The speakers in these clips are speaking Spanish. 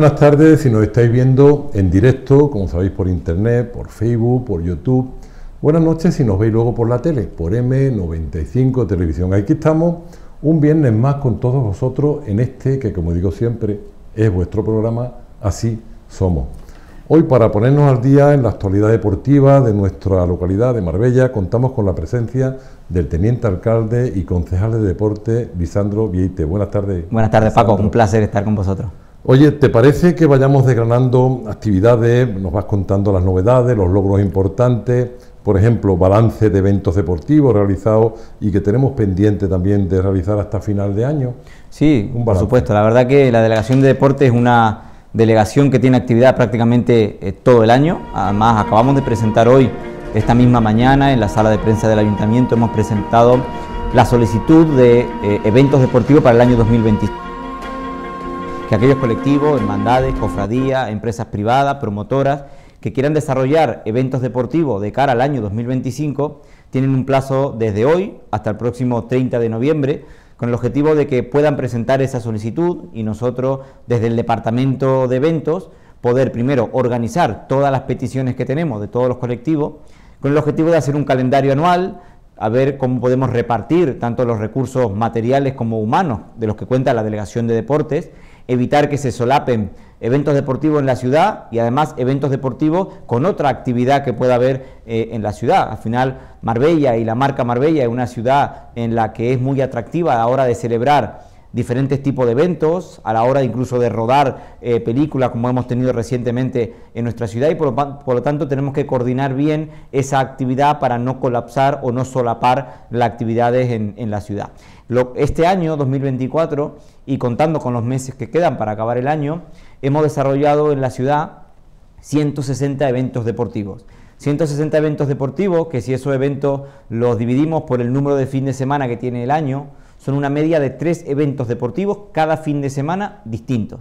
buenas tardes si nos estáis viendo en directo, como sabéis, por internet, por Facebook, por YouTube. Buenas noches si nos veis luego por la tele, por M95 Televisión. Aquí estamos un viernes más con todos vosotros en este que, como digo siempre, es vuestro programa Así Somos. Hoy, para ponernos al día en la actualidad deportiva de nuestra localidad de Marbella, contamos con la presencia del teniente alcalde y concejal de deporte, Lisandro Vieite. Buenas tardes. Buenas tardes, Paco. Un placer estar con vosotros. Oye, ¿te parece que vayamos desgranando actividades? Nos vas contando las novedades, los logros importantes, por ejemplo, balance de eventos deportivos realizados y que tenemos pendiente también de realizar hasta final de año. Sí, Un por supuesto. La verdad que la Delegación de Deporte es una delegación que tiene actividad prácticamente eh, todo el año. Además, acabamos de presentar hoy, esta misma mañana, en la sala de prensa del Ayuntamiento, hemos presentado la solicitud de eh, eventos deportivos para el año 2023 que aquellos colectivos, hermandades, cofradías, empresas privadas, promotoras, que quieran desarrollar eventos deportivos de cara al año 2025, tienen un plazo desde hoy hasta el próximo 30 de noviembre con el objetivo de que puedan presentar esa solicitud y nosotros desde el departamento de eventos poder primero organizar todas las peticiones que tenemos de todos los colectivos con el objetivo de hacer un calendario anual, a ver cómo podemos repartir tanto los recursos materiales como humanos de los que cuenta la Delegación de Deportes evitar que se solapen eventos deportivos en la ciudad y además eventos deportivos con otra actividad que pueda haber eh, en la ciudad. Al final, Marbella y la marca Marbella es una ciudad en la que es muy atractiva a la hora de celebrar diferentes tipos de eventos, a la hora incluso de rodar eh, películas como hemos tenido recientemente en nuestra ciudad y por lo, tanto tenemos que coordinar bien esa actividad para no colapsar o no solapar las actividades en la ciudad este año, 2024, y contando con los meses que quedan para acabar el año, hemos desarrollado en la ciudad 160 eventos deportivos. 160 eventos deportivos, que si esos eventos los dividimos por el número de fin de semana que tiene el año, son una media de tres eventos deportivos cada fin de semana distintos.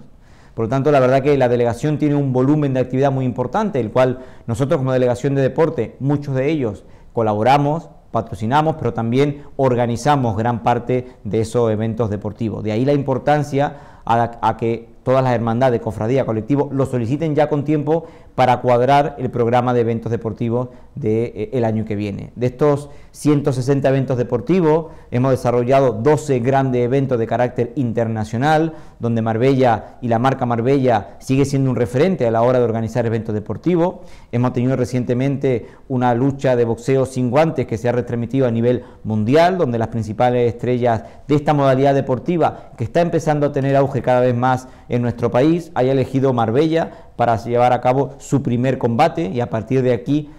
Por lo tanto, la verdad que la delegación tiene un volumen de actividad muy importante, el cual nosotros como delegación de deporte, muchos de ellos colaboramos, patrocinamos, pero también organizamos gran parte de esos eventos deportivos. De ahí la importancia a, que todas las hermandades, cofradías, colectivos lo soliciten ya con tiempo para cuadrar el programa de eventos deportivos del de, eh, año que viene. De estos 160 eventos deportivos, hemos desarrollado 12 grandes eventos de carácter internacional, donde Marbella y la marca Marbella sigue siendo un referente a la hora de organizar eventos deportivos. Hemos tenido recientemente una lucha de boxeo sin guantes que se ha retransmitido a nivel mundial, donde las principales estrellas de esta modalidad deportiva, que está empezando a tener auge cada vez más en nuestro país, haya elegido Marbella para llevar a cabo su primer combate y a partir de aquí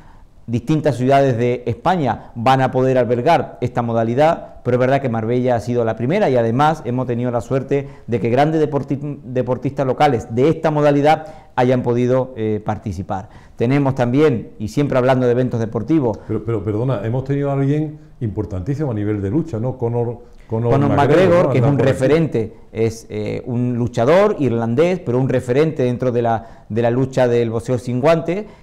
distintas ciudades de España van a poder albergar esta modalidad, pero es verdad que Marbella ha sido la primera y además hemos tenido la suerte de que grandes deportistas locales de esta modalidad hayan podido eh, participar. Tenemos también, y siempre hablando de eventos deportivos... Pero, pero perdona, hemos tenido a alguien importantísimo a nivel de lucha, ¿no? Conor Conor McGregor, que es un referente, es eh, un luchador irlandés, pero un referente dentro de la, de la lucha del boceo sin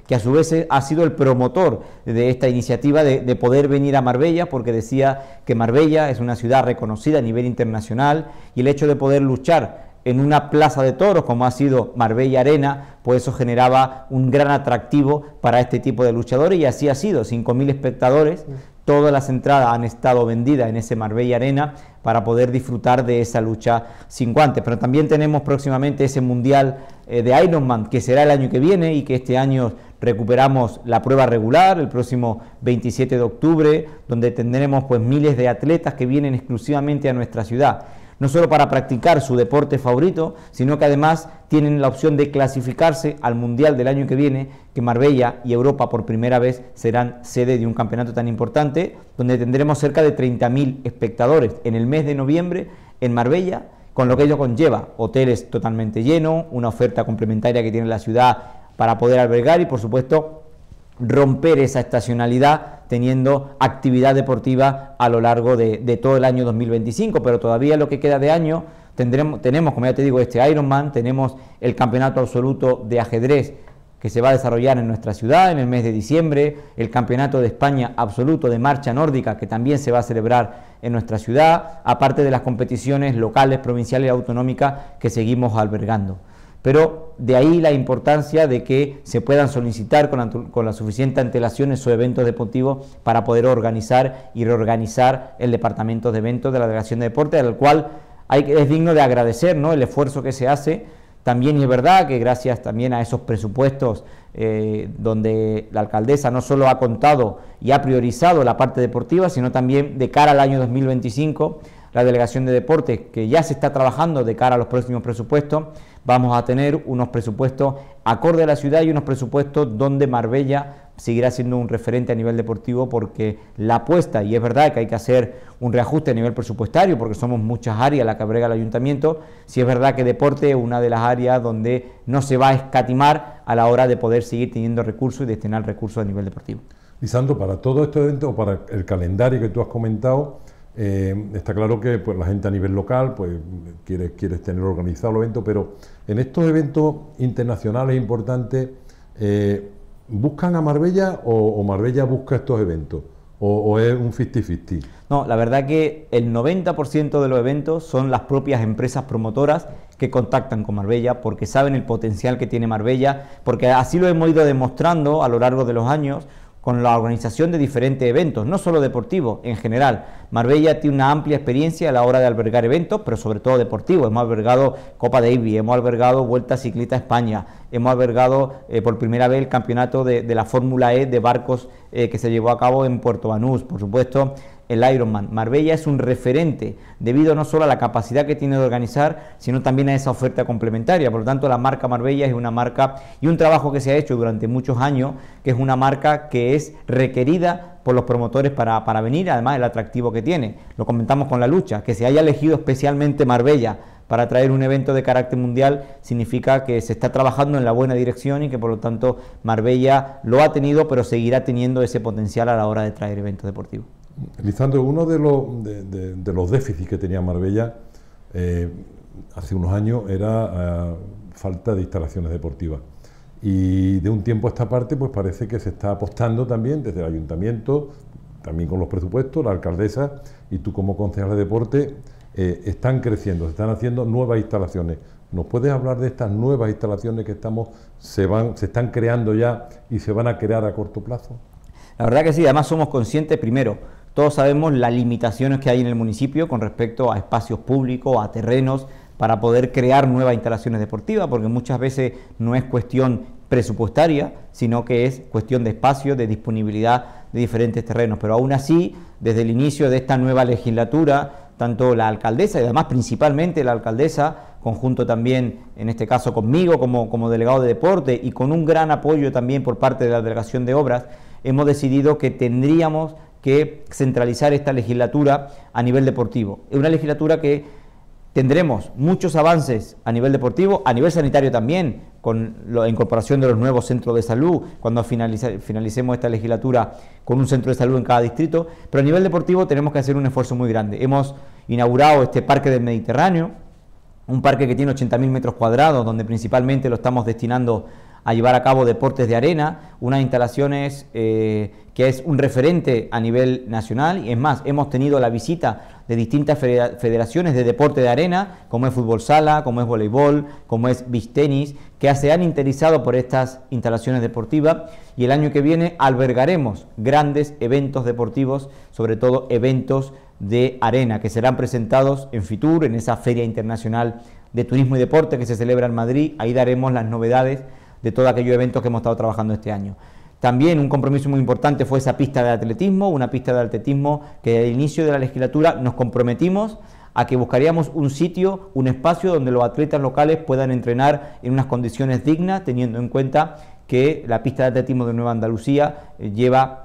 que a su vez ha sido el promotor de esta iniciativa de, de, poder venir a Marbella, porque decía que Marbella es una ciudad reconocida a nivel internacional y el hecho de poder luchar en una plaza de toros como ha sido Marbella Arena, pues eso generaba un gran atractivo para este tipo de luchadores y así ha sido, 5.000 espectadores Todas las entradas han estado vendidas en ese Marbella Arena para poder disfrutar de esa lucha sin guantes. Pero también tenemos próximamente ese Mundial eh, de Ironman que será el año que viene y que este año recuperamos la prueba regular el próximo 27 de octubre, donde tendremos pues miles de atletas que vienen exclusivamente a nuestra ciudad no solo para practicar su deporte favorito, sino que además tienen la opción de clasificarse al Mundial del año que viene, que Marbella y Europa por primera vez serán sede de un campeonato tan importante, donde tendremos cerca de 30.000 espectadores en el mes de noviembre en Marbella, con lo que ello conlleva hoteles totalmente llenos, una oferta complementaria que tiene la ciudad para poder albergar y por supuesto romper esa estacionalidad teniendo actividad deportiva a lo largo de, todo el año 2025, pero todavía lo que queda de año tendremos, tenemos, como ya te digo, este Ironman, tenemos el campeonato absoluto de ajedrez que se va a desarrollar en nuestra ciudad en el mes de diciembre, el Campeonato de España Absoluto de Marcha Nórdica, que también se va a celebrar en nuestra ciudad, aparte de las competiciones locales, provinciales y autonómicas que seguimos albergando pero de ahí la importancia de que se puedan solicitar con, la, suficiente antelación esos eventos deportivos para poder organizar y reorganizar el departamento de eventos de la Delegación de deporte, al cual hay, es digno de agradecer ¿no? el esfuerzo que se hace. También es verdad que gracias también a esos presupuestos eh, donde la alcaldesa no solo ha contado y ha priorizado la parte deportiva, sino también de cara al año 2025 la Delegación de Deportes, que ya se está trabajando de cara a los próximos presupuestos, vamos a tener unos presupuestos acorde a la ciudad y unos presupuestos donde Marbella seguirá siendo un referente a nivel deportivo porque la apuesta, y es verdad que hay que hacer un reajuste a nivel presupuestario porque somos muchas áreas la que abrega el ayuntamiento, si es verdad que deporte es una de las áreas donde no se va a escatimar a la hora de poder seguir teniendo recursos y destinar recursos a nivel deportivo. Lisandro, para todo este evento, para el calendario que tú has comentado, eh, está claro que pues, la gente a nivel local pues, quiere, quiere tener organizado el evento, pero en estos eventos internacionales importantes, eh, ¿buscan a Marbella o, Marbella busca estos eventos? ¿O, o es un 50-50? No, la verdad que el 90% de los eventos son las propias empresas promotoras que contactan con Marbella porque saben el potencial que tiene Marbella, porque así lo hemos ido demostrando a lo largo de los años con la organización de diferentes eventos, no solo deportivos, en general. Marbella tiene una amplia experiencia a la hora de albergar eventos, pero sobre todo deportivos. Hemos albergado Copa Davis, hemos albergado Vuelta Ciclista España, hemos albergado eh, por primera vez el campeonato de, la Fórmula E de barcos eh, que se llevó a cabo en Puerto Banús, por supuesto el Ironman. Marbella es un referente debido no solo a la capacidad que tiene de organizar, sino también a esa oferta complementaria. Por lo tanto, la marca Marbella es una marca y un trabajo que se ha hecho durante muchos años, que es una marca que es requerida por los promotores para, para, venir, además el atractivo que tiene. Lo comentamos con la lucha, que se haya elegido especialmente Marbella para traer un evento de carácter mundial significa que se está trabajando en la buena dirección y que por lo tanto Marbella lo ha tenido, pero seguirá teniendo ese potencial a la hora de traer eventos deportivos. Lisandro, uno de los, déficits que tenía Marbella eh, hace unos años era eh, falta de instalaciones deportivas. Y de un tiempo a esta parte, pues parece que se está apostando también desde el ayuntamiento, también con los presupuestos, la alcaldesa y tú como concejal de deporte, eh, están creciendo, se están haciendo nuevas instalaciones. ¿Nos puedes hablar de estas nuevas instalaciones que estamos, se, van, se están creando ya y se van a crear a corto plazo? La verdad que sí, además somos conscientes primero todos sabemos las limitaciones que hay en el municipio con respecto a espacios públicos, a terrenos, para poder crear nuevas instalaciones deportivas, porque muchas veces no es cuestión presupuestaria, sino que es cuestión de espacio, de disponibilidad de diferentes terrenos. Pero aún así, desde el inicio de esta nueva legislatura, tanto la alcaldesa y además principalmente la alcaldesa, conjunto también, en este caso conmigo como, como delegado de deporte y con un gran apoyo también por parte de la delegación de obras, hemos decidido que tendríamos que centralizar esta legislatura a nivel deportivo. Es una legislatura que tendremos muchos avances a nivel deportivo, a nivel sanitario también, con la incorporación de los nuevos centros de salud, cuando finalicemos esta legislatura con un centro de salud en cada distrito, pero a nivel deportivo tenemos que hacer un esfuerzo muy grande. Hemos inaugurado este Parque del Mediterráneo, un parque que tiene 80.000 metros cuadrados, donde principalmente lo estamos destinando a llevar a cabo deportes de arena, unas instalaciones eh, que es un referente a nivel nacional. Y es más, hemos tenido la visita de distintas federaciones de deporte de arena, como es fútbol sala, como es voleibol, como es beach tenis, que se han interesado por estas instalaciones deportivas. Y el año que viene albergaremos grandes eventos deportivos, sobre todo eventos de arena, que serán presentados en FITUR, en esa Feria Internacional de Turismo y Deporte que se celebra en Madrid. Ahí daremos las novedades de todos aquellos eventos que hemos estado trabajando este año. También un compromiso muy importante fue esa pista de atletismo, una pista de atletismo que al inicio de la legislatura nos comprometimos a que buscaríamos un sitio, un espacio donde los atletas locales puedan entrenar en unas condiciones dignas, teniendo en cuenta que la pista de atletismo de Nueva Andalucía eh, lleva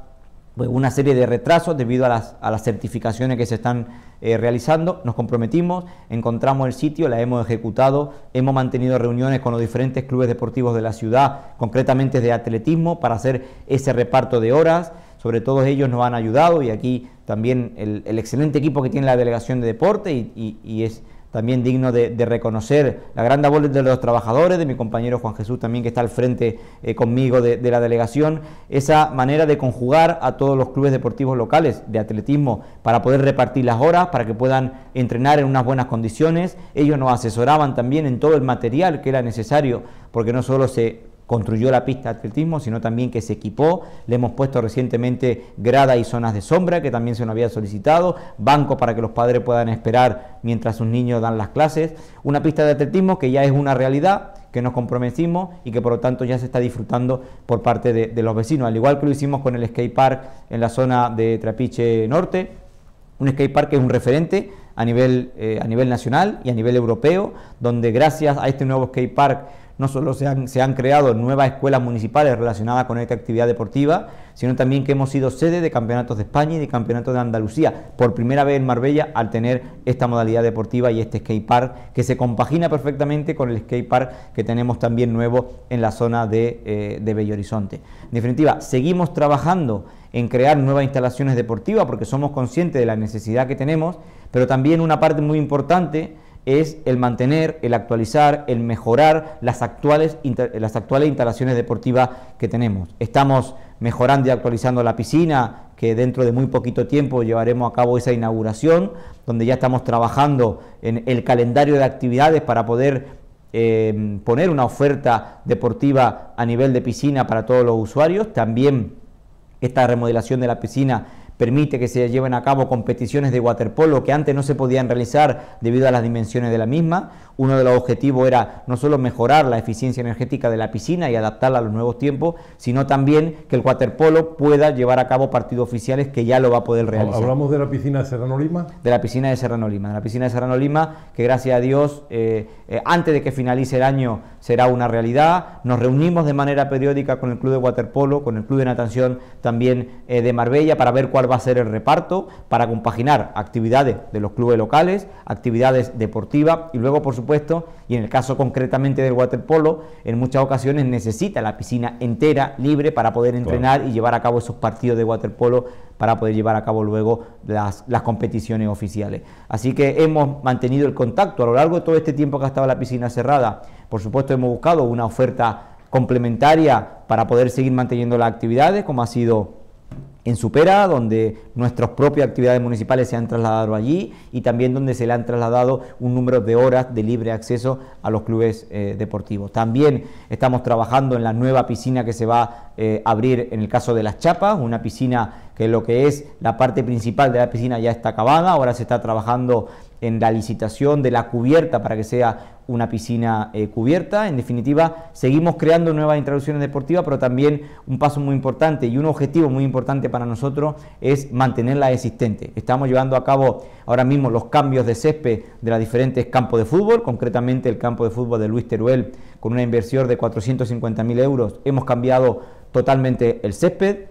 una serie de retrasos debido a las, certificaciones que se están eh, realizando. Nos comprometimos, encontramos el sitio, la hemos ejecutado, hemos mantenido reuniones con los diferentes clubes deportivos de la ciudad, concretamente de atletismo, para hacer ese reparto de horas. Sobre todo ellos nos han ayudado y aquí también el, excelente equipo que tiene la delegación de deporte y, y es también digno de, reconocer la gran labor de los trabajadores, de mi compañero Juan Jesús también que está al frente eh, conmigo de, de, la delegación, esa manera de conjugar a todos los clubes deportivos locales de atletismo para poder repartir las horas, para que puedan entrenar en unas buenas condiciones. Ellos nos asesoraban también en todo el material que era necesario, porque no solo se construyó la pista de atletismo, sino también que se equipó. Le hemos puesto recientemente grada y zonas de sombra, que también se nos había solicitado, bancos para que los padres puedan esperar mientras sus niños dan las clases. Una pista de atletismo que ya es una realidad que nos comprometimos y que por lo tanto ya se está disfrutando por parte de, los vecinos, al igual que lo hicimos con el skate park en la zona de Trapiche Norte, un skate park que es un referente a nivel, eh, a nivel nacional y a nivel europeo, donde gracias a este nuevo skate park no solo se han, creado nuevas escuelas municipales relacionadas con esta actividad deportiva, sino también que hemos sido sede de campeonatos de España y de campeonatos de Andalucía, por primera vez en Marbella al tener esta modalidad deportiva y este skate park que se compagina perfectamente con el skate park que tenemos también nuevo en la zona de, eh, de Bello Horizonte. En definitiva, seguimos trabajando en crear nuevas instalaciones deportivas porque somos conscientes de la necesidad que tenemos, pero también una parte muy importante es el mantener, el actualizar, el mejorar las actuales, las actuales instalaciones deportivas que tenemos. Estamos mejorando y actualizando la piscina, que dentro de muy poquito tiempo llevaremos a cabo esa inauguración, donde ya estamos trabajando en el calendario de actividades para poder eh, poner una oferta deportiva a nivel de piscina para todos los usuarios. También esta remodelación de la piscina permite que se lleven a cabo competiciones de waterpolo que antes no se podían realizar debido a las dimensiones de la misma. Uno de los objetivos era no solo mejorar la eficiencia energética de la piscina y adaptarla a los nuevos tiempos, sino también que el waterpolo pueda llevar a cabo partidos oficiales que ya lo va a poder realizar. ¿Hablamos de la piscina de Serrano Lima? De la piscina de Serrano Lima, de la piscina de Serrano Lima, que gracias a Dios, eh, eh, antes de que finalice el año, será una realidad. Nos reunimos de manera periódica con el Club de Waterpolo, con el Club de Natación también eh, de Marbella, para ver cuál va a ser el reparto para compaginar actividades de los clubes locales, actividades deportivas y luego, por supuesto, y en el caso concretamente del waterpolo, en muchas ocasiones necesita la piscina entera, libre, para poder entrenar y llevar a cabo esos partidos de waterpolo para poder llevar a cabo luego las, las, competiciones oficiales. Así que hemos mantenido el contacto a lo largo de todo este tiempo que ha estado la piscina cerrada. Por supuesto, hemos buscado una oferta complementaria para poder seguir manteniendo las actividades, como ha sido en Supera, donde nuestras propias actividades municipales se han trasladado allí y también donde se le han trasladado un número de horas de libre acceso a los clubes eh, deportivos. También estamos trabajando en la nueva piscina que se va eh, a abrir en el caso de Las Chapas, una piscina que lo que es la parte principal de la piscina ya está acabada, ahora se está trabajando en la licitación de la cubierta para que sea una piscina eh, cubierta. En definitiva, seguimos creando nuevas introducciones deportivas, pero también un paso muy importante y un objetivo muy importante para nosotros es mantenerla existente. Estamos llevando a cabo ahora mismo los cambios de césped de los diferentes campos de fútbol, concretamente el campo de fútbol de Luis Teruel, con una inversión de 450.000 euros. Hemos cambiado totalmente el césped,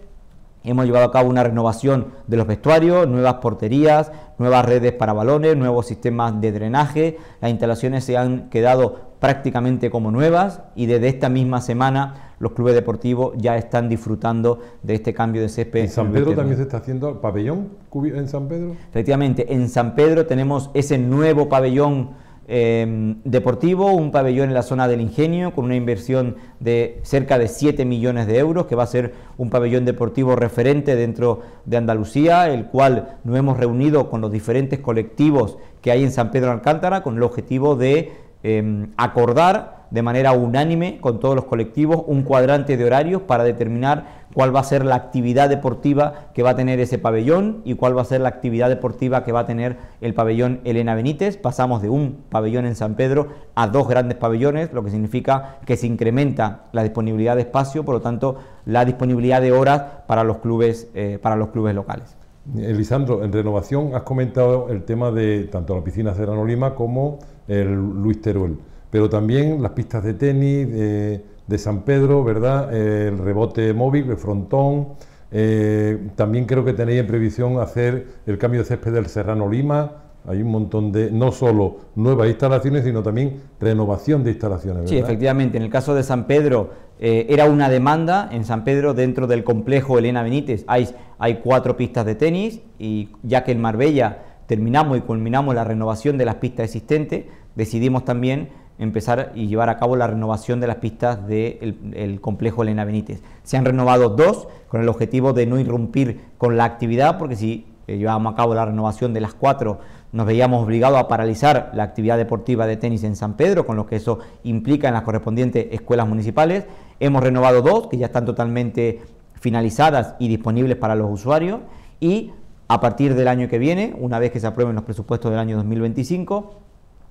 Hemos llevado a cabo una renovación de los vestuarios, nuevas porterías, nuevas redes para balones, nuevos sistemas de drenaje. Las instalaciones se han quedado prácticamente como nuevas y desde esta misma semana los clubes deportivos ya están disfrutando de este cambio de césped. ¿En San Pedro también se está haciendo pabellón en San Pedro? Efectivamente, en San Pedro tenemos ese nuevo pabellón Em, deportivo, un pabellón en la zona del Ingenio con una inversión de cerca de 7 millones de euros, que va a ser un pabellón deportivo referente dentro de Andalucía, el cual nos hemos reunido con los diferentes colectivos que hay en San Pedro Alcántara con el objetivo de em, acordar de manera unánime con todos los colectivos un cuadrante de horarios para determinar cuál va a ser la actividad deportiva que va a tener ese pabellón y cuál va a ser la actividad deportiva que va a tener el pabellón Elena Benítez. Pasamos de un pabellón en San Pedro a dos grandes pabellones, lo que significa que se incrementa la disponibilidad de espacio, por lo tanto, la disponibilidad de horas para los clubes, eh, para los clubes locales. Elisandro, en renovación has comentado el tema de tanto la piscina Serrano Lima como el Luis Teruel pero también las pistas de tenis de, San Pedro, ¿verdad? el rebote móvil, el frontón. Eh, también creo que tenéis en previsión hacer el cambio de césped del Serrano Lima. Hay un montón de, no solo nuevas instalaciones, sino también renovación de instalaciones. ¿verdad? Sí, efectivamente. En el caso de San Pedro, eh, era una demanda en San Pedro dentro del complejo Elena Benítez. hay cuatro pistas de tenis y ya que en Marbella terminamos y culminamos la renovación de las pistas existentes, decidimos también empezar y llevar a cabo la renovación de las pistas del complejo Elena Benítez. Se han renovado dos con el objetivo de no irrumpir con la actividad, porque si llevamos eh, llevábamos a cabo la renovación de las cuatro, nos veíamos obligados a paralizar la actividad deportiva de tenis en San Pedro, con lo que eso implica en las correspondientes escuelas municipales. Hemos renovado dos, que ya están totalmente finalizadas y disponibles para los usuarios, y a partir del año que viene, una vez que se aprueben los presupuestos del año 2025,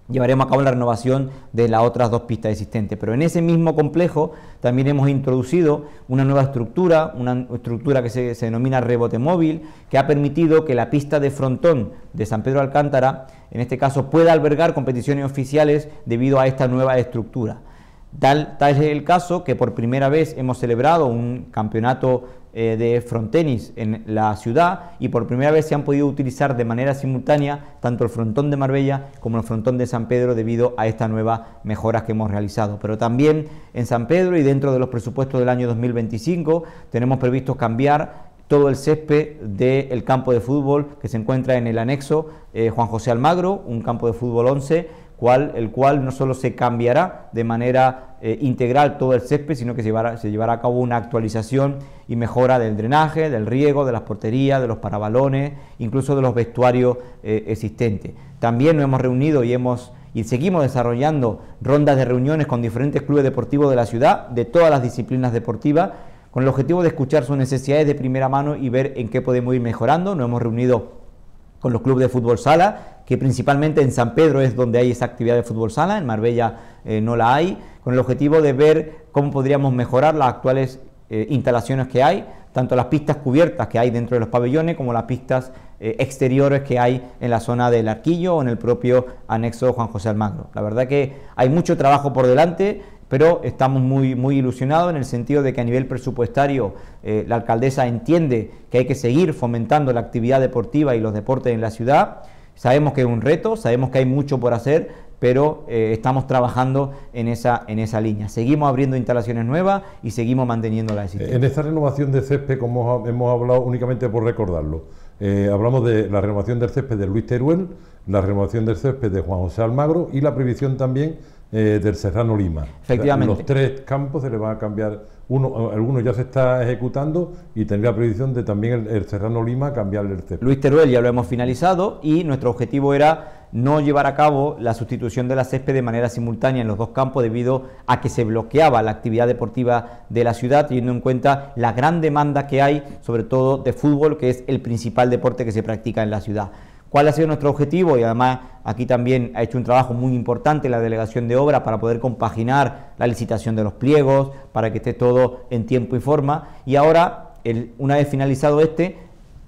llevaremos a cabo la renovación de las otras dos pistas existentes. Pero en ese mismo complejo también hemos introducido una nueva estructura, una estructura que se, denomina rebote móvil, que ha permitido que la pista de frontón de San Pedro Alcántara, en este caso, pueda albergar competiciones oficiales debido a esta nueva estructura. Tal, es el caso que por primera vez hemos celebrado un campeonato eh, de frontenis en la ciudad y por primera vez se han podido utilizar de manera simultánea tanto el frontón de Marbella como el frontón de San Pedro debido a estas nuevas mejoras que hemos realizado. Pero también en San Pedro y dentro de los presupuestos del año 2025 tenemos previsto cambiar todo el césped del campo de fútbol que se encuentra en el anexo eh, Juan José Almagro, un campo de fútbol 11 el cual no solo se cambiará de manera eh, integral todo el césped, sino que se llevará, a cabo una actualización y mejora del drenaje, del riego, de las porterías, de los parabalones, incluso de los vestuarios eh, existentes. También nos hemos reunido y hemos y seguimos desarrollando rondas de reuniones con diferentes clubes deportivos de la ciudad, de todas las disciplinas deportivas, con el objetivo de escuchar sus necesidades de primera mano y ver en qué podemos ir mejorando. Nos hemos reunido con los clubes de fútbol sala, que principalmente en San Pedro es donde hay esa actividad de fútbol sala, en Marbella eh, no la hay, con el objetivo de ver cómo podríamos mejorar las actuales eh, instalaciones que hay, tanto las pistas cubiertas que hay dentro de los pabellones como las pistas eh, exteriores que hay en la zona del Arquillo o en el propio anexo Juan José Almagro. La verdad que hay mucho trabajo por delante pero estamos muy, muy ilusionados en el sentido de que a nivel presupuestario eh, la alcaldesa entiende que hay que seguir fomentando la actividad deportiva y los deportes en la ciudad. Sabemos que es un reto, sabemos que hay mucho por hacer, pero eh, estamos trabajando en esa, en esa línea. Seguimos abriendo instalaciones nuevas y seguimos manteniendo la existencia. En esta renovación de césped, como hemos hablado únicamente por recordarlo, eh, hablamos de la renovación del césped de Luis Teruel, la renovación del césped de Juan José Almagro y la previsión también eh, del Serrano Lima. Efectivamente. los tres campos se le van a cambiar. Uno, eh, alguno ya se está ejecutando y tendría previsión de también el, Serrano Lima cambiarle el césped... Luis Teruel ya lo hemos finalizado y nuestro objetivo era no llevar a cabo la sustitución de la césped de manera simultánea en los dos campos debido a que se bloqueaba la actividad deportiva de la ciudad, teniendo en cuenta la gran demanda que hay, sobre todo de fútbol, que es el principal deporte que se practica en la ciudad cuál ha sido nuestro objetivo y además aquí también ha hecho un trabajo muy importante la delegación de obra para poder compaginar la licitación de los pliegos, para que esté todo en tiempo y forma. Y ahora, una vez finalizado este,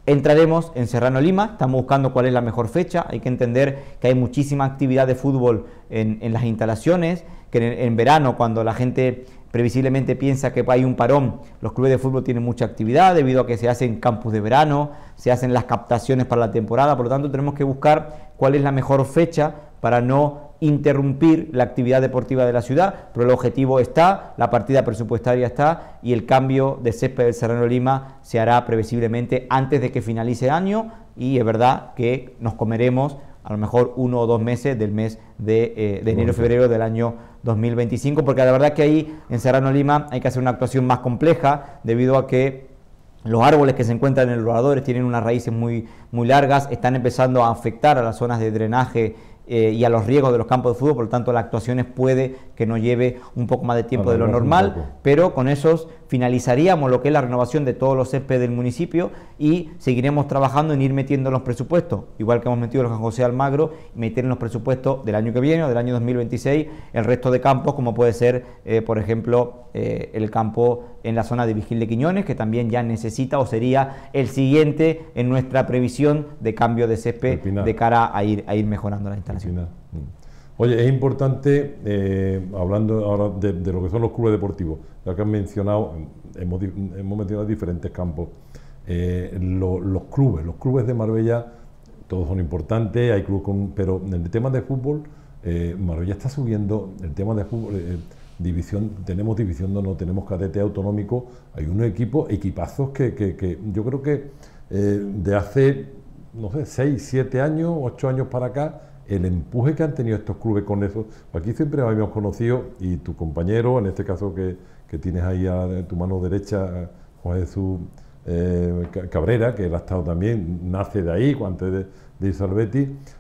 entraremos en Serrano Lima, estamos buscando cuál es la mejor fecha, hay que entender que hay muchísima actividad de fútbol en, las instalaciones, que en verano cuando la gente previsiblemente piensa que hay un parón. Los clubes de fútbol tienen mucha actividad debido a que se hacen campus de verano, se hacen las captaciones para la temporada, por lo tanto tenemos que buscar cuál es la mejor fecha para no interrumpir la actividad deportiva de la ciudad, pero el objetivo está, la partida presupuestaria está y el cambio de césped del Serrano Lima se hará previsiblemente antes de que finalice el año y es verdad que nos comeremos a lo mejor uno o dos meses del mes de eh, enero-febrero del año 2025, porque la verdad que ahí en Serrano Lima hay que hacer una actuación más compleja debido a que los árboles que se encuentran en los rodadores tienen unas raíces muy, muy largas, están empezando a afectar a las zonas de drenaje eh, y a los riesgos de los campos de fútbol, por lo tanto las actuaciones puede que nos lleve un poco más de tiempo de lo normal, pero con esos finalizaríamos lo que es la renovación de todos los CP del municipio y seguiremos trabajando en ir metiendo los presupuestos, igual que hemos metido los José Almagro, meter en los presupuestos del año que viene o del año 2026 el resto de campos, como puede ser, eh, por ejemplo, eh, el campo en la zona de Vigil de Quiñones, que también ya necesita o sería el siguiente en nuestra previsión de cambio de césped de cara a ir, a ir mejorando la instalaciones. Oye, es importante, eh, hablando ahora de, lo que son los clubes deportivos, ya que han mencionado, hemos, mencionado diferentes campos. Eh, los clubes, los clubes de Marbella, todos son importantes, hay clubes con, pero en el tema de fútbol, eh, Marbella está subiendo, el tema de fútbol, eh, división, tenemos división, no, no tenemos cadete autonómico, hay unos equipos, equipazos que, que yo creo que de hace, no sé, 6, 7 años, 8 años para acá, el empuje que han tenido estos clubes con eso, pues aquí siempre habíamos conocido, y tu compañero, en este caso que, que tienes ahí a tu mano derecha, Juan Jesús eh, Cabrera, que él ha estado también, nace de ahí, antes de, de irse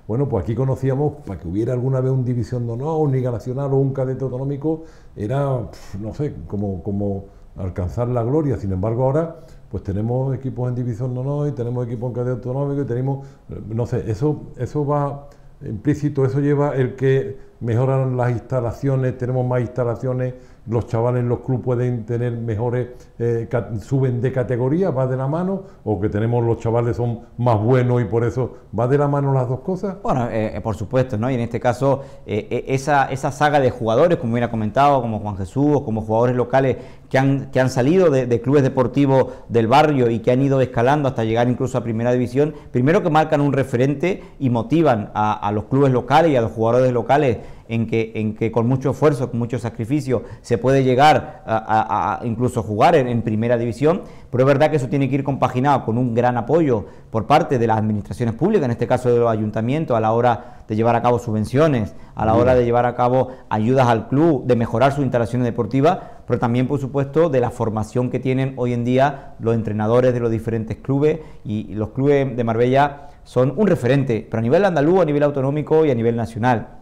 Bueno, pues aquí conocíamos, para que hubiera alguna vez un división de honor, un liga nacional o un cadete autonómico, era, no sé, como, como alcanzar la gloria. Sin embargo, ahora pues tenemos equipos en división de y tenemos equipos en cadete autonómico y tenemos, eh, no sé, eso, eso va implícito, eso lleva el que mejoran las instalaciones, tenemos más instalaciones los chavales en los clubes pueden tener mejores, eh, suben de categoría, va de la mano, o que tenemos los chavales son más buenos y por eso va de la mano las dos cosas? Bueno, eh, eh, por supuesto, ¿no? Y en este caso, esa, esa saga de jugadores, como bien comentado, como Juan Jesús, o como jugadores locales que han, que han salido de, clubes deportivos del barrio y que han ido escalando hasta llegar incluso a primera división, primero que marcan un referente y motivan a los clubes locales y a los jugadores locales en que, con mucho esfuerzo, con mucho sacrificio, se puede llegar a, a, incluso jugar en, primera división, pero es verdad que eso tiene que ir compaginado con un gran apoyo por parte de las administraciones públicas, en este caso de los ayuntamientos, a la hora de llevar a cabo subvenciones, a la hora de llevar a cabo ayudas al club, de mejorar sus instalaciones deportivas, pero también, por supuesto, de la formación que tienen hoy en día los entrenadores de los diferentes clubes y los clubes de Marbella son un referente, pero a nivel andaluz, a nivel autonómico y a nivel nacional.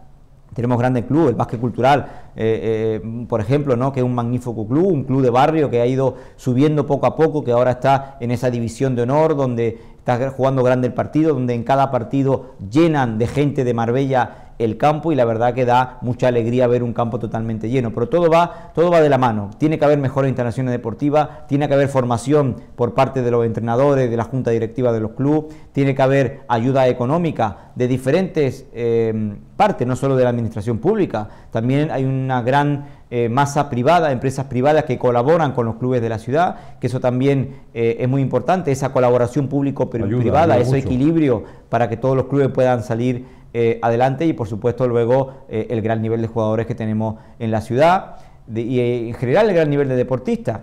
Tenemos grandes clubes, el básquet cultural, eh, eh, por ejemplo, ¿no? que es un magnífico club, un club de barrio que ha ido subiendo poco a poco, que ahora está en esa división de honor, donde está jugando grande el partido, donde en cada partido llenan de gente de Marbella el campo y la verdad que da mucha alegría ver un campo totalmente lleno. Pero todo va, todo va de la mano. Tiene que haber mejores instalaciones deportivas, tiene que haber formación por parte de los entrenadores, de la junta directiva de los clubes, tiene que haber ayuda económica de diferentes eh, partes, no solo de la administración pública. También hay una gran eh, masa privada, empresas privadas que colaboran con los clubes de la ciudad, que eso también eh, es muy importante, esa colaboración público-privada, ese equilibrio para que todos los clubes puedan salir eh, adelante y por supuesto luego eh, el gran nivel de jugadores que tenemos en la ciudad y eh, en general el gran nivel de deportistas.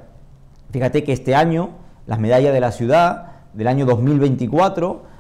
Fíjate que este año las medallas de la ciudad del año 2024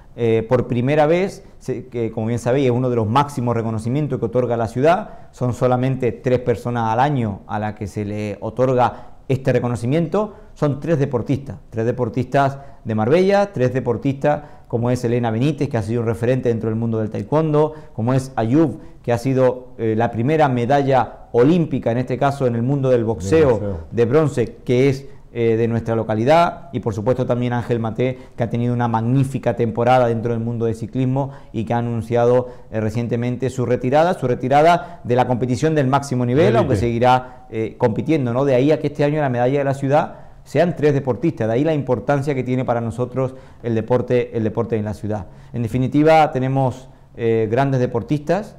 por primera vez, que como bien sabéis es uno de los máximos reconocimientos que otorga la ciudad, son solamente tres personas al año a las que se le otorga este reconocimiento, son tres deportistas, tres deportistas de Marbella, tres deportistas como es Elena Benítez, que ha sido un referente dentro del mundo del taekwondo, como es Ayub, que ha sido eh, la primera medalla olímpica, en este caso en el mundo del boxeo, de bronce, que es eh, de nuestra localidad, y por supuesto también Ángel Mate, que ha tenido una magnífica temporada dentro del mundo del ciclismo y que ha anunciado eh, recientemente su retirada, su retirada de la competición del máximo nivel, aunque seguirá compitiendo, ¿no? De ahí a que este año la medalla de la ciudad sean tres deportistas. De ahí la importancia que tiene para nosotros el deporte, el deporte en la ciudad. En definitiva, tenemos eh, grandes deportistas,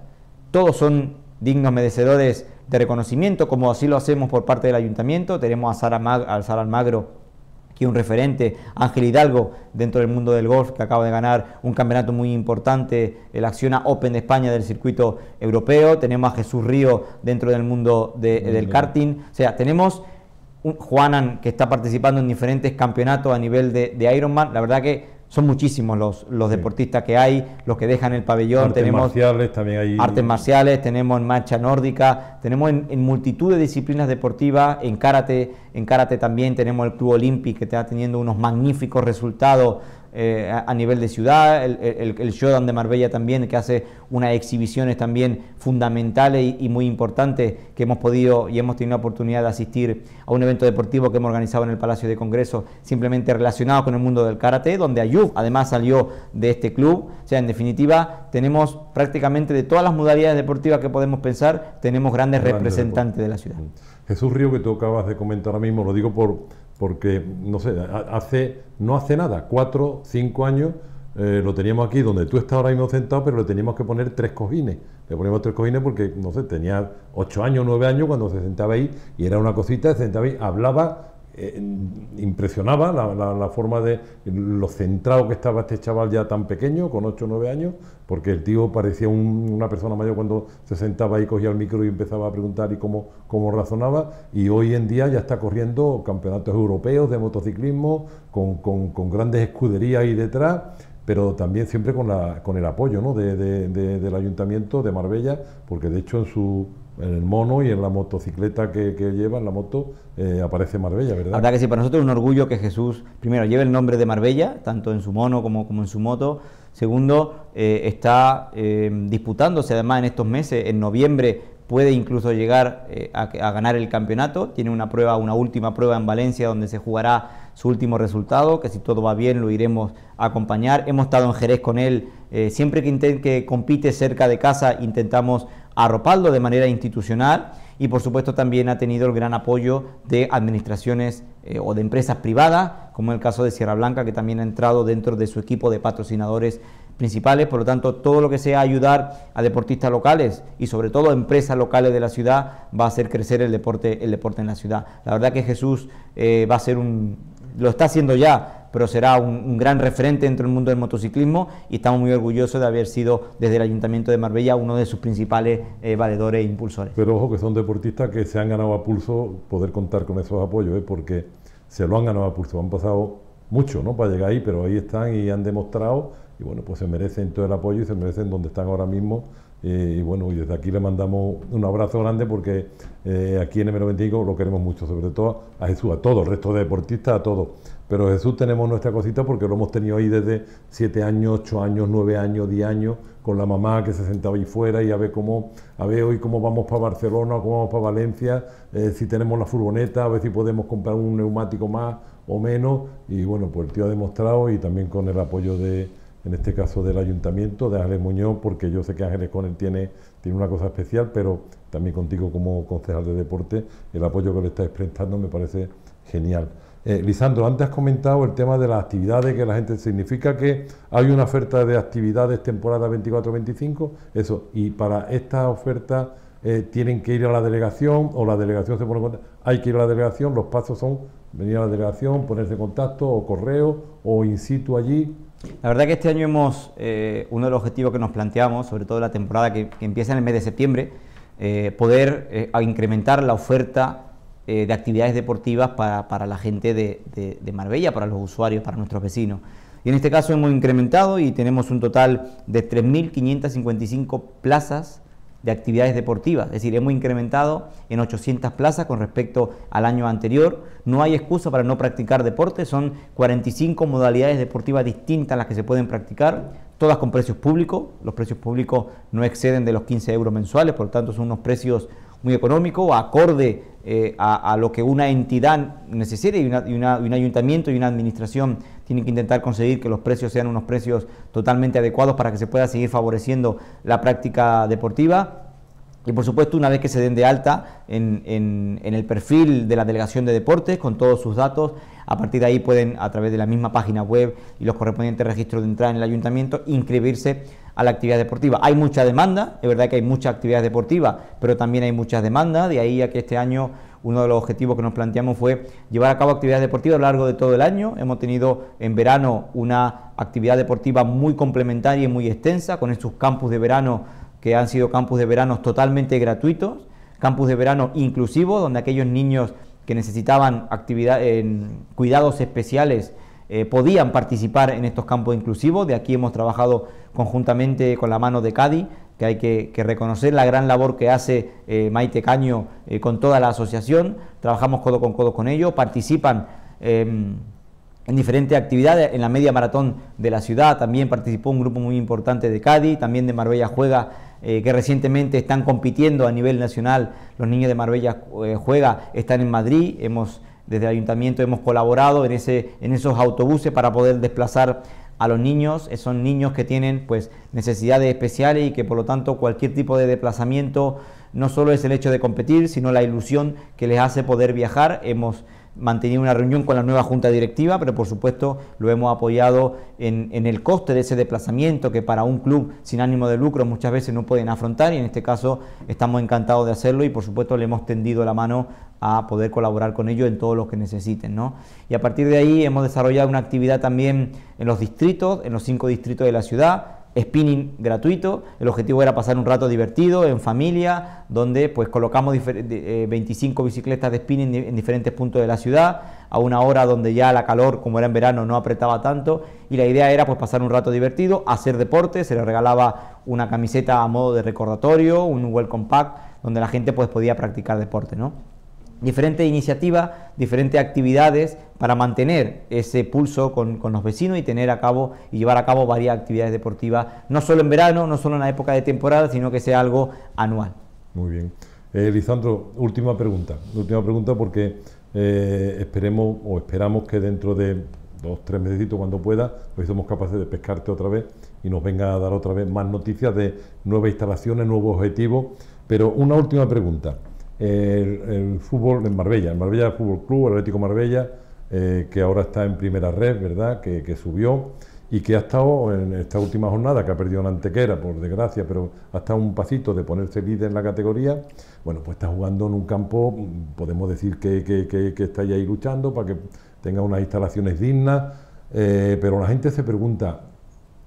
todos son dignos merecedores de reconocimiento, como así lo hacemos por parte del ayuntamiento. Tenemos a Sara, Almagro que un referente, Ángel Hidalgo, dentro del mundo del golf, que acaba de ganar un campeonato muy importante, el Acciona Open de España del circuito europeo, tenemos a Jesús Río dentro del mundo del karting, o sea, tenemos Juanan, que está participando en diferentes campeonatos a nivel de, Ironman, la verdad que son muchísimos los, los deportistas que hay, los que dejan el pabellón. Artes tenemos marciales también Artes marciales, tenemos en marcha nórdica, tenemos en, multitud de disciplinas deportivas, en karate, en karate también tenemos el Club olímpico que está teniendo unos magníficos resultados eh, a, nivel de ciudad, el, el, de Marbella también, que hace unas exhibiciones también fundamentales y, muy importantes que hemos podido y hemos tenido la oportunidad de asistir a un evento deportivo que hemos organizado en el Palacio de Congresos, simplemente relacionado con el mundo del karate, donde Ayub además salió de este club. O sea, en definitiva, tenemos prácticamente de todas las modalidades deportivas que podemos pensar, tenemos grandes, representantes de la ciudad. Jesús Río, que tú acabas de comentar ahora mismo, lo digo por porque, no sé, hace, no hace nada, cuatro, cinco años, eh, lo teníamos aquí donde tú estás ahora mismo sentado, pero le teníamos que poner tres cojines. Le poníamos tres cojines porque, no sé, tenía ocho años, nueve años cuando se sentaba ahí y era una cosita, se sentaba ahí, hablaba, eh, impresionaba la, la, forma de lo centrado que estaba este chaval ya tan pequeño, con ocho o nueve años, porque el tío parecía una persona mayor cuando se sentaba y cogía el micro y empezaba a preguntar y cómo, razonaba, y hoy en día ya está corriendo campeonatos europeos de motociclismo con, grandes escuderías ahí detrás, pero también siempre con, el apoyo del ayuntamiento de Marbella, porque de hecho en su en el mono y en la motocicleta que, lleva, en la moto, eh, aparece Marbella, ¿verdad? verdad que sí, para nosotros es un orgullo que Jesús, primero, lleve el nombre de Marbella, tanto en su mono como, como en su moto. Segundo, eh, está eh, disputándose además en estos meses, en noviembre, puede incluso llegar eh, a, ganar el campeonato. Tiene una prueba, una última prueba en Valencia donde se jugará su último resultado, que si todo va bien lo iremos a acompañar. Hemos estado en Jerez con él, eh, siempre que, que compite cerca de casa intentamos arroparlo de manera institucional y por supuesto también ha tenido el gran apoyo de administraciones eh, o de empresas privadas, como en el caso de Sierra Blanca, que también ha entrado dentro de su equipo de patrocinadores principales, por lo tanto todo lo que sea ayudar a deportistas locales y sobre todo empresas locales de la ciudad va a hacer crecer el deporte, el deporte en la ciudad. La verdad que Jesús eh, va a ser un, lo está haciendo ya, pero será un, gran referente dentro del mundo del motociclismo y estamos muy orgullosos de haber sido desde el Ayuntamiento de Marbella uno de sus principales eh, valedores e impulsores. Pero ojo que son deportistas que se han ganado a pulso poder contar con esos apoyos, ¿eh? porque se lo han ganado a pulso, han pasado mucho ¿no? para llegar ahí, pero ahí están y han demostrado y bueno, pues se merecen todo el apoyo y se merecen donde están ahora mismo. y bueno, y desde aquí le mandamos un abrazo grande porque eh, aquí en m 25 lo queremos mucho, sobre todo a Jesús, a todo, el resto de deportistas, a todos. Pero Jesús tenemos nuestra cosita porque lo hemos tenido ahí desde 7 años, 8 años, 9 años, 10 años, con la mamá que se sentaba ahí fuera y a ver cómo, a ver hoy cómo vamos para Barcelona, cómo vamos para Valencia, eh, si tenemos la furgoneta, a ver si podemos comprar un neumático más o menos. Y bueno, pues el tío ha demostrado y también con el apoyo de, en este caso del ayuntamiento, de Ángeles Muñoz, porque yo sé que Ángeles con tiene, tiene una cosa especial, pero también contigo como concejal de deporte, el apoyo que le estáis prestando me parece genial. Eh, Lisandro, antes has comentado el tema de las actividades que la gente significa que hay una oferta de actividades temporada 24-25, eso, y para esta oferta eh, tienen que ir a la delegación o la delegación se pone en contacto, hay que ir a la delegación, los pasos son venir a la delegación, ponerse en contacto o correo o in situ allí, la verdad que este año hemos, eh, uno de los objetivos que nos planteamos, sobre todo la temporada que, empieza en el mes de septiembre, eh, poder eh, incrementar la oferta de actividades deportivas para, la gente de, de, Marbella, para los usuarios, para nuestros vecinos. Y en este caso hemos incrementado y tenemos un total de 3.555 plazas de actividades deportivas. Es decir, hemos incrementado en 800 plazas con respecto al año anterior. No hay excusa para no practicar deporte. Son 45 modalidades deportivas distintas las que se pueden practicar. Todas con precios públicos. Los precios públicos no exceden de los 15 euros mensuales, por lo tanto son unos precios muy económico, acorde eh, a, lo que una entidad necesita y, un ayuntamiento y una administración tienen que intentar conseguir que los precios sean unos precios totalmente adecuados para que se pueda seguir favoreciendo la práctica deportiva. Y por supuesto, una vez que se den de alta en, en, el perfil de la Delegación de Deportes, con todos sus datos, a partir de ahí pueden, a través de la misma página web y los correspondientes registros de entrada en el ayuntamiento, inscribirse a la actividad deportiva. Hay mucha demanda, es verdad que hay mucha actividad deportiva, pero también hay muchas demandas, de ahí a que este año uno de los objetivos que nos planteamos fue llevar a cabo actividades deportivas a lo largo de todo el año. Hemos tenido en verano una actividad deportiva muy complementaria y muy extensa, con estos campus de verano que han sido campus de verano totalmente gratuitos, campus de verano inclusivos, donde aquellos niños que necesitaban actividad, cuidados especiales, eh, podían participar en estos campos inclusivos. De aquí hemos trabajado conjuntamente con la mano de Cádiz, que hay que, reconocer la gran labor que hace eh, Maite Caño eh, con toda la asociación. Trabajamos codo con codo con ellos, participan em, en diferentes actividades. En la media maratón de la ciudad también participó un grupo muy importante de Cádiz, también de Marbella Juega, que recientemente están compitiendo a nivel nacional. Los niños de Marbella Juega están en Madrid. Hemos desde el ayuntamiento hemos colaborado en, ese, en esos autobuses para poder desplazar a los niños. Eh, son niños que tienen pues, necesidades especiales y que por lo tanto cualquier tipo de desplazamiento no solo es el hecho de competir, sino la ilusión que les hace poder viajar. Hemos mantenido una reunión con la nueva junta directiva, pero por supuesto lo hemos apoyado en, el coste de ese desplazamiento que para un club sin ánimo de lucro muchas veces no pueden afrontar y en este caso estamos encantados de hacerlo y por supuesto le hemos tendido la mano a poder colaborar con ellos en todos los que necesiten. ¿no? Y a partir de ahí hemos desarrollado una actividad también en los distritos, en los cinco distritos de la ciudad, spinning gratuito. El objetivo era pasar un rato divertido en familia, donde pues colocamos 25 eh, bicicletas de spinning en diferentes puntos de la ciudad, a una hora donde ya la calor, como era en verano, no apretaba tanto. Y la idea era pues pasar un rato divertido, hacer deporte, se le regalaba una camiseta a modo de recordatorio, un welcome pack, donde la gente pues podía practicar deporte, ...diferentes iniciativas, diferentes actividades para mantener ese pulso con, los vecinos y tener a cabo y llevar a cabo varias actividades deportivas, no solo en verano, no solo en la época de temporada, sino que sea algo anual. Muy bien. Eh, Lisandro, última pregunta. Última pregunta porque eh, esperemos o esperamos que dentro de dos, tres meses, cuando pueda, pues somos capaces de pescarte otra vez y nos venga a dar otra vez más noticias de nuevas instalaciones, nuevos objetivos. Pero una última pregunta el, fútbol en Marbella, el Marbella Fútbol Club, el Atlético Marbella, eh, que ahora está en primera red, ¿verdad? Que, subió y que ha estado en esta última jornada, que ha perdido en Antequera, por desgracia, pero ha estado un pasito de ponerse líder en la categoría. Bueno, pues está jugando en un campo, podemos decir que, está ahí luchando para que tenga unas instalaciones dignas, eh, pero la gente se pregunta,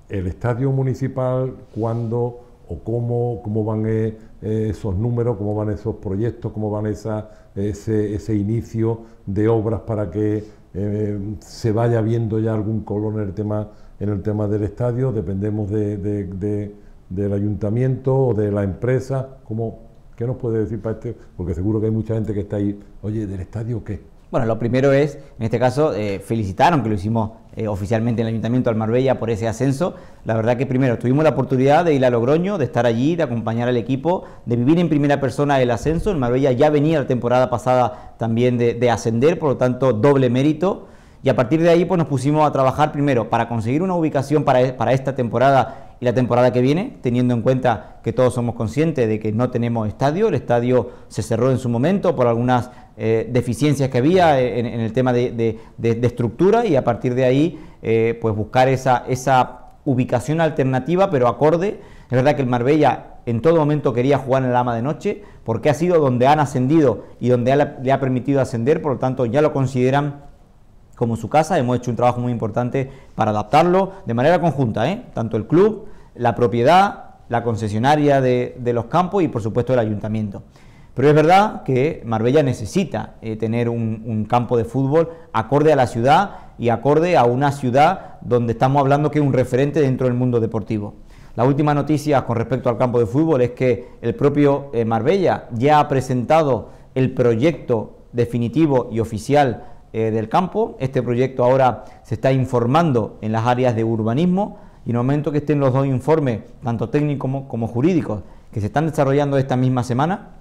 ¿el estadio municipal cuándo o cómo, cómo van a eh, esos números, cómo van esos proyectos, cómo van esa, ese, inicio de obras para que eh, se vaya viendo ya algún color en el tema, en el tema del estadio, dependemos del ayuntamiento o de la empresa, ¿Cómo, ¿qué nos puede decir para este? Porque seguro que hay mucha gente que está ahí, oye, ¿del estadio qué? Bueno, lo primero es, en este caso, eh, felicitaron que lo hicimos eh, oficialmente en el Ayuntamiento al Marbella por ese ascenso. La verdad que primero tuvimos la oportunidad de ir a Logroño, de estar allí, de acompañar al equipo, de vivir en primera persona el ascenso. en Marbella ya venía la temporada pasada también de, ascender, por lo tanto, doble mérito. Y a partir de ahí pues, nos pusimos a trabajar primero para conseguir una ubicación para esta temporada y la temporada que viene, teniendo en cuenta que todos somos conscientes de que no tenemos estadio, el estadio se cerró en su momento por algunas eh, deficiencias que había en, el tema de, estructura y a partir de ahí eh, pues buscar esa, ubicación alternativa pero acorde. Es verdad que el Marbella en todo momento quería jugar en el ama de noche porque ha sido donde han ascendido y donde le ha permitido ascender, por lo tanto ya lo consideran como su casa. Hemos hecho un trabajo muy importante para adaptarlo de manera conjunta, ¿eh? tanto el club, la propiedad, la concesionaria de los campos y por supuesto el ayuntamiento. Pero es verdad que Marbella necesita eh, tener un, campo de fútbol acorde a la ciudad y acorde a una ciudad donde estamos hablando que es un referente dentro del mundo deportivo. La última noticia con respecto al campo de fútbol es que el propio eh, Marbella ya ha presentado el proyecto definitivo y oficial eh, del campo. Este proyecto ahora se está informando en las áreas de urbanismo y en el momento que estén los dos informes, tanto técnicos como jurídicos, que se están desarrollando esta misma semana,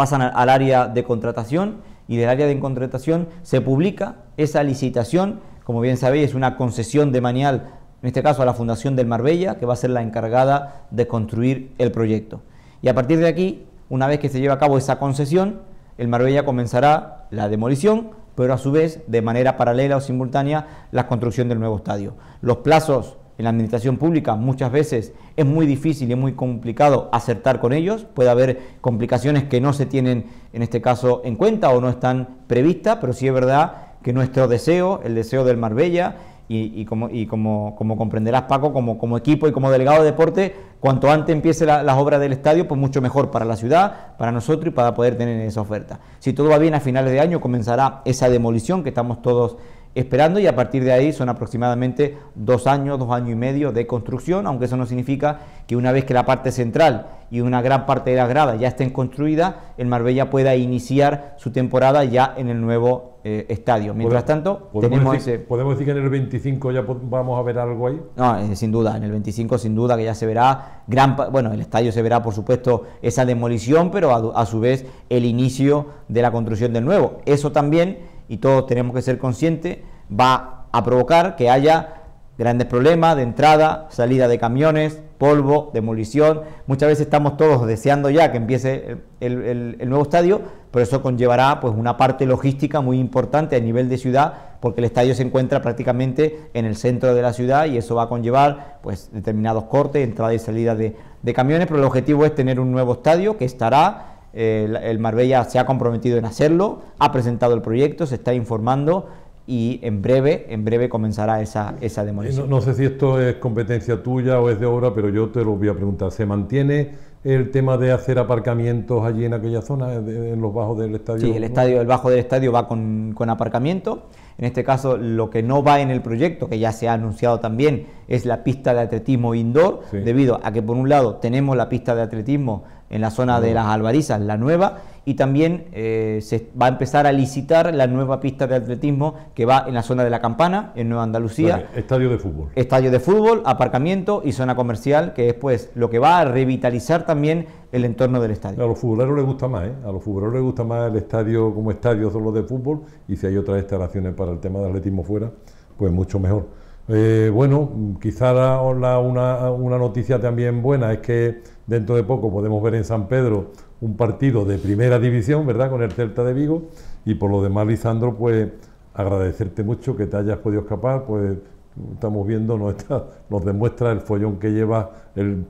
pasan al área de contratación y del área de contratación se publica esa licitación, como bien sabéis, es una concesión de manial, en este caso a la Fundación del Marbella, que va a ser la encargada de construir el proyecto. Y a partir de aquí, una vez que se lleve a cabo esa concesión, el Marbella comenzará la demolición, pero a su vez, de manera paralela o simultánea, la construcción del nuevo estadio. Los plazos en la administración pública muchas veces es muy difícil y muy complicado acertar con ellos, puede haber complicaciones que no se tienen en este caso en cuenta o no están previstas, pero sí es verdad que nuestro deseo, el deseo del Marbella, y, como, como, comprenderás Paco, como, como, equipo y como delegado de deporte, cuanto antes empiece la, las obras del estadio, pues mucho mejor para la ciudad, para nosotros y para poder tener esa oferta. Si todo va bien a finales de año comenzará esa demolición que estamos todos esperando y a partir de ahí son aproximadamente dos años, dos años y medio de construcción, aunque eso no significa que una vez que la parte central y una gran parte de la grada ya estén construidas, el Marbella pueda iniciar su temporada ya en el nuevo eh, estadio. Mientras tanto, ¿podemos decir, ¿Podemos decir que en el 25 ya vamos a ver algo ahí? No, eh, sin duda, en el 25 sin duda que ya se verá gran... Bueno, el estadio se verá, por supuesto, esa demolición, pero a su vez el inicio de la construcción del nuevo. Eso también y todos tenemos que ser conscientes, va a provocar que haya grandes problemas de entrada, salida de camiones, polvo, demolición. Muchas veces estamos todos deseando ya que empiece el, nuevo estadio, pero eso conllevará pues una parte logística muy importante a nivel de ciudad, porque el estadio se encuentra prácticamente en el centro de la ciudad y eso va a conllevar pues determinados cortes, entrada y salida de, de camiones, pero el objetivo es tener un nuevo estadio que estará el, Marbella se ha comprometido en hacerlo, ha presentado el proyecto, se está informando y en breve, en breve comenzará esa, esa eh, demolición. No, sé si esto es competencia tuya o es de obra, pero yo te lo voy a preguntar. ¿Se mantiene el tema de hacer aparcamientos allí en aquella zona, en los bajos del estadio? Sí, el estadio, el bajo del estadio va con, con aparcamiento. En este caso, lo que no va en el proyecto, que ya se ha anunciado también, es la pista de atletismo indoor, debido a que por un lado tenemos la pista de atletismo en la zona de las Albarizas, la nueva, y también eh, se va a empezar a licitar la nueva pista de atletismo que va en la zona de la Campana, en Nueva Andalucía. estadio de fútbol. Estadio de fútbol, aparcamiento y zona comercial, que es pues, lo que va a revitalizar también el entorno del estadio. A los futboleros les gusta más, ¿eh? A los futboleros les gusta más el estadio como estadio solo de fútbol y si hay otras instalaciones para el tema de atletismo fuera, pues mucho mejor. Eh, bueno, quizá una noticia también buena es que Dentro de poco podemos ver en San Pedro un partido de primera división, ¿verdad? Con el Celta de Vigo. Y por lo demás, Lisandro, pues agradecerte mucho que te hayas podido escapar, pues estamos viendo, nos, demuestra el follón que llevas, en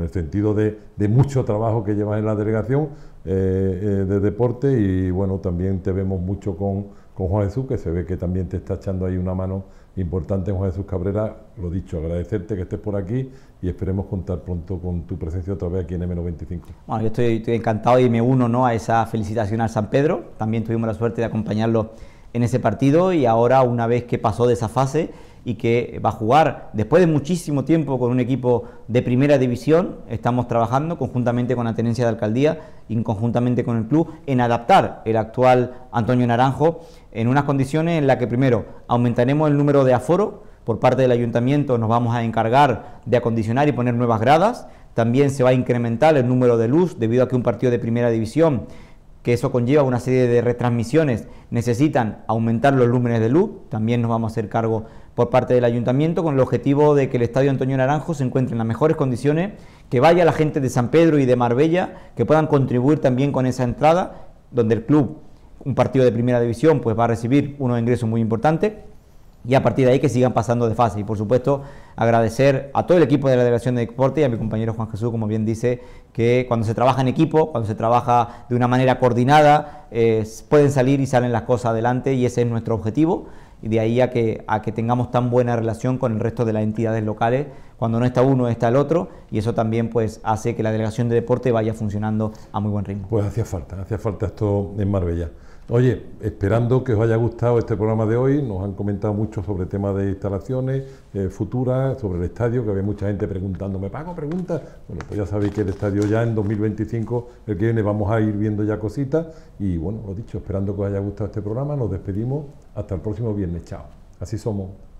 el sentido de, mucho trabajo que llevas en la delegación eh, eh, de deporte y bueno, también te vemos mucho con, con Juan Jesús, que se ve que también te está echando ahí una mano importante, Juan Jesús Cabrera. Lo dicho, agradecerte que estés por aquí y esperemos contar pronto con tu presencia otra vez aquí en m 25 Bueno, yo estoy, encantado y me uno a esa felicitación al San Pedro. También tuvimos la suerte de acompañarlo en ese partido y ahora, una vez que pasó de esa fase, y que va a jugar después de muchísimo tiempo con un equipo de primera división. Estamos trabajando conjuntamente con la tenencia de alcaldía y conjuntamente con el club en adaptar el actual Antonio Naranjo en unas condiciones en las que primero aumentaremos el número de aforo. Por parte del ayuntamiento nos vamos a encargar de acondicionar y poner nuevas gradas. También se va a incrementar el número de luz debido a que un partido de primera división que eso conlleva una serie de retransmisiones, necesitan aumentar los lúmenes de luz, también nos vamos a hacer cargo por parte del ayuntamiento con el objetivo de que el estadio Antonio Naranjo se encuentre en las mejores condiciones, que vaya la gente de San Pedro y de Marbella, que puedan contribuir también con esa entrada, donde el club, un partido de primera división, pues va a recibir unos ingresos muy importantes y a partir de ahí que sigan pasando de fase. Y por supuesto, agradecer a todo el equipo de la Delegación de Deporte y a mi compañero Juan Jesús, como bien dice, que cuando se trabaja en equipo, cuando se trabaja de una manera coordinada, eh, pueden salir y salen las cosas adelante y ese es nuestro objetivo y de ahí a que, a que tengamos tan buena relación con el resto de las entidades locales. Cuando no está uno, está el otro, y eso también pues, hace que la delegación de deporte vaya funcionando a muy buen ritmo. Pues hacía falta, hacía falta esto en Marbella. Oye, esperando que os haya gustado este programa de hoy, nos han comentado mucho sobre temas de instalaciones eh, futuras, sobre el estadio, que había mucha gente ¿me pago preguntas. Bueno, pues ya sabéis que el estadio ya en 2025, el que viene, vamos a ir viendo ya cositas. Y bueno, lo dicho, esperando que os haya gustado este programa, nos despedimos. Hasta el próximo viernes. Chao. Así somos.